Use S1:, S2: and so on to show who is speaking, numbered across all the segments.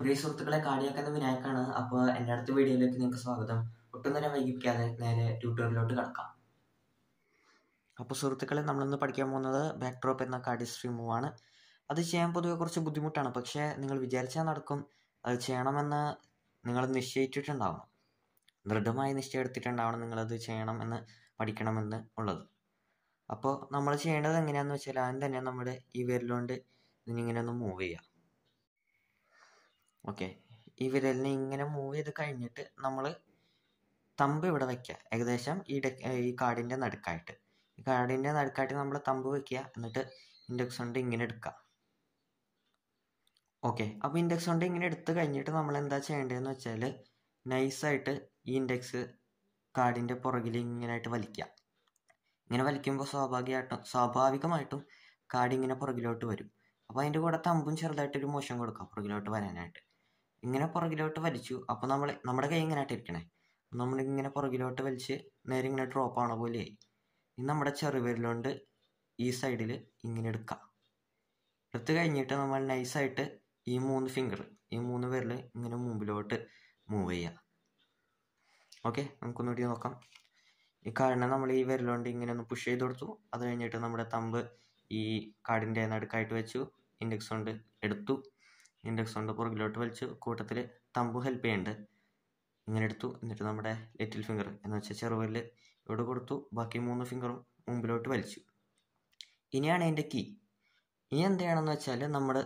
S1: പ്രിയ സുഹൃത്തുക്കളെ കാടിയാക്കുന്ന വിനായക്കാണ് അപ്പോൾ എൻ്റെ അടുത്ത വീഡിയോയിലേക്ക് നിങ്ങൾക്ക് സ്വാഗതം ഒട്ടും തന്നെ വൈകിപ്പിക്കാതെ നേരെ ട്യൂട്ടോറിയലോട്ട് കിടക്കാം അപ്പോൾ സുഹൃത്തുക്കളെ നമ്മളിന്ന് പഠിക്കാൻ പോകുന്നത് ബാക്ക് ഡ്രോപ്പ് എന്ന കാർഡി സ്ട്രീം ആണ് അത് ചെയ്യാൻ പൊതുവെ കുറച്ച് ബുദ്ധിമുട്ടാണ് പക്ഷേ നിങ്ങൾ വിചാരിച്ചാൽ നടക്കും അത് ചെയ്യണമെന്ന് നിങ്ങൾ നിശ്ചയിച്ചിട്ടുണ്ടാവണം ദൃഢമായി നിശ്ചയെടുത്തിട്ടുണ്ടാവണം നിങ്ങളത് ചെയ്യണം എന്ന് പഠിക്കണമെന്ന് ഉള്ളത് അപ്പോൾ നമ്മൾ ചെയ്യേണ്ടത് എങ്ങനെയാണെന്ന് വെച്ചാൽ ആദ്യം തന്നെ നമ്മുടെ ഈ വിരലുകൊണ്ട് ഇതിനിങ്ങനെ ഒന്ന് മൂവ് ചെയ്യാം ഓക്കെ ഈ വിരലിനെ ഇങ്ങനെ മൂവ് ചെയ്ത് കഴിഞ്ഞിട്ട് നമ്മൾ തമ്പ് ഇവിടെ വെക്കുക ഏകദേശം ഈ ഡെ ഈ കാടിൻ്റെ നടുക്കായിട്ട് ഈ കാടിൻ്റെ നടുക്കായിട്ട് നമ്മൾ തമ്പ് വെക്കുക എന്നിട്ട് ഇൻഡെക്സ് കൊണ്ട് ഇങ്ങനെ എടുക്കുക ഓക്കെ അപ്പോൾ ഇൻഡെക്സ് കൊണ്ട് ഇങ്ങനെ എടുത്തു കഴിഞ്ഞിട്ട് നമ്മൾ എന്താ ചെയ്യേണ്ടതെന്ന് വെച്ചാൽ നൈസായിട്ട് ഈ ഇൻഡെക്സ് കാടിൻ്റെ പുറകിൽ ഇങ്ങനെയായിട്ട് വലിക്കുക ഇങ്ങനെ വലിക്കുമ്പോൾ സ്വാഭാവികമായിട്ടും സ്വാഭാവികമായിട്ടും കാർഡ് ഇങ്ങനെ പുറകിലോട്ട് വരും അപ്പോൾ അതിൻ്റെ കൂടെ തമ്പും ചെറുതായിട്ടൊരു മോശം കൊടുക്കുക പുറകിലോട്ട് വരാനായിട്ട് ഇങ്ങനെ പുറകിലോട്ട് വലിച്ചു അപ്പോൾ നമ്മൾ നമ്മുടെ കൈ ഇങ്ങനെ നമ്മൾ ഇങ്ങനെ പുറകിലോട്ട് വലിച്ച് നേരെ ഇങ്ങനെ ഡ്രോപ്പ് ആണ പോലെ ഇനി നമ്മുടെ ചെറുവിരലുകൊണ്ട് ഈ സൈഡിൽ ഇങ്ങനെ എടുക്കാം എടുത്തു കഴിഞ്ഞിട്ട് നമ്മൾ നൈസായിട്ട് ഈ മൂന്ന് ഫിംഗർ ഈ മൂന്ന് വിരൽ ഇങ്ങനെ മുമ്പിലോട്ട് മൂവ് ചെയ്യാം ഓക്കെ നമുക്കൊന്നുകൂടി നോക്കാം ഈ കാടിനെ നമ്മൾ ഈ വിരലുകൊണ്ട് ഇങ്ങനെ ഒന്ന് പുഷ് ചെയ്ത് കൊടുത്തു അത് കഴിഞ്ഞിട്ട് നമ്മുടെ തമ്പ് ഈ കാടിൻ്റെ നടുക്കായിട്ട് വെച്ചു ഇൻഡെക്സ് കൊണ്ട് എടുത്തു ഇൻഡെക്സ് ഉണ്ട് പുറകിലോട്ട് വലിച്ചു കൂട്ടത്തിൽ തമ്പു ഹെൽപ്പ് ചെയ്യുന്നുണ്ട് ഇങ്ങനെ എടുത്തു എന്നിട്ട് നമ്മുടെ ലിറ്റിൽ ഫിംഗർ എന്ന് വെച്ചാൽ ചെറുവിരൽ ഇവിടെ കൊടുത്തു ബാക്കി മൂന്ന് ഫിംഗറും മുമ്പിലോട്ട് വലിച്ചു ഇനിയാണ് അതിൻ്റെ കീ ഇനി എന്താണെന്ന് വെച്ചാൽ നമ്മൾ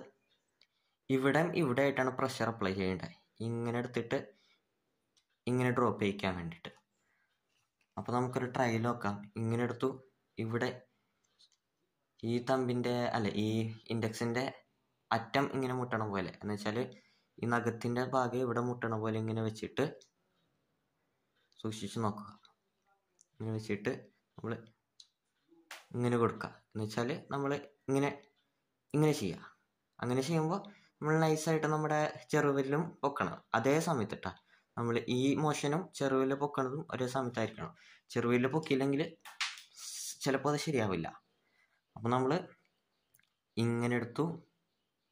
S1: ഇവിടെ ഇവിടെ ആയിട്ടാണ് പ്രഷർ അപ്ലൈ ചെയ്യേണ്ടത് ഇങ്ങനെ എടുത്തിട്ട് ഇങ്ങനെ ഡ്രോപ്പ് ചെയ്യിക്കാൻ വേണ്ടിയിട്ട് അപ്പോൾ നമുക്കൊരു ട്രയൽ നോക്കാം ഇങ്ങനെ എടുത്തു ഇവിടെ ഈ തമ്പിൻ്റെ അല്ല ഈ ഇൻഡെക്സിൻ്റെ അറ്റം ഇങ്ങനെ മുട്ടണ പോലെ എന്ന് വെച്ചാൽ ഈ നഖത്തിൻ്റെ ഭാഗം ഇവിടെ മുട്ടണ പോലെ ഇങ്ങനെ വെച്ചിട്ട് സൂക്ഷിച്ച് നോക്കുക ഇങ്ങനെ വെച്ചിട്ട് നമ്മൾ ഇങ്ങനെ കൊടുക്കുക എന്ന് വെച്ചാൽ നമ്മൾ ഇങ്ങനെ ഇങ്ങനെ ചെയ്യുക അങ്ങനെ ചെയ്യുമ്പോൾ നമ്മൾ നൈസായിട്ട് നമ്മുടെ ചെറുവിലും പൊക്കണം അതേ സമയത്തിട്ടാ നമ്മൾ ഈ മോഷനും ചെറുവിൽ പൊക്കണതും ഒരേ സമയത്തായിരിക്കണം ചെറുവിൽ പൊക്കിയില്ലെങ്കിൽ ചിലപ്പോൾ അത് ശരിയാവില്ല അപ്പോൾ നമ്മൾ ഇങ്ങനെ എടുത്തു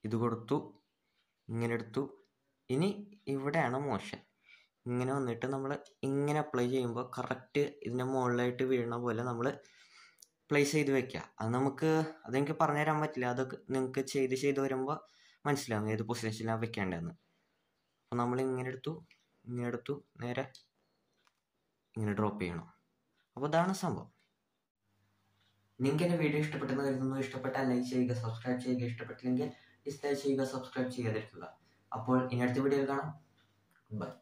S1: ഇത് കൊടുത്തു ഇങ്ങനെ എടുത്തു ഇനി ഇവിടെയാണ് മോഷൻ ഇങ്ങനെ വന്നിട്ട് നമ്മൾ ഇങ്ങനെ അപ്ലൈ ചെയ്യുമ്പോൾ കറക്റ്റ് ഇതിൻ്റെ മുകളിലായിട്ട് വീഴുന്ന പോലെ നമ്മൾ പ്ലേസ് ചെയ്ത് വെക്കുക അത് നമുക്ക് അതെനിക്ക് പറഞ്ഞു തരാൻ പറ്റില്ല അതൊക്കെ നിങ്ങൾക്ക് ചെയ്ത് ചെയ്ത് വരുമ്പോൾ മനസ്സിലാവും ഏത് പൊസിഷനിലാണ് വെക്കേണ്ടതെന്ന് അപ്പോൾ നമ്മൾ ഇങ്ങനെ എടുത്തു ഇങ്ങനെ എടുത്തു നേരെ ഇങ്ങനെ ഡ്രോപ്പ് ചെയ്യണം അപ്പോൾ ഇതാണ് സംഭവം നിങ്ങൾക്ക് എൻ്റെ വീഡിയോ ഇഷ്ടപ്പെട്ടെന്ന് കരുതുന്നു ഇഷ്ടപ്പെട്ടാൽ ലൈക്ക് ചെയ്യുക സബ്സ്ക്രൈബ് ചെയ്യുക ഇഷ്ടപ്പെട്ടില്ലെങ്കിൽ ഡിസ്ലൈക്ക് ചെയ്യുക സബ്സ്ക്രൈബ് ചെയ്യാതിരിക്കുക അപ്പോൾ ഇനി അടുത്ത വീഡിയോയിൽ കാണാം ബൈ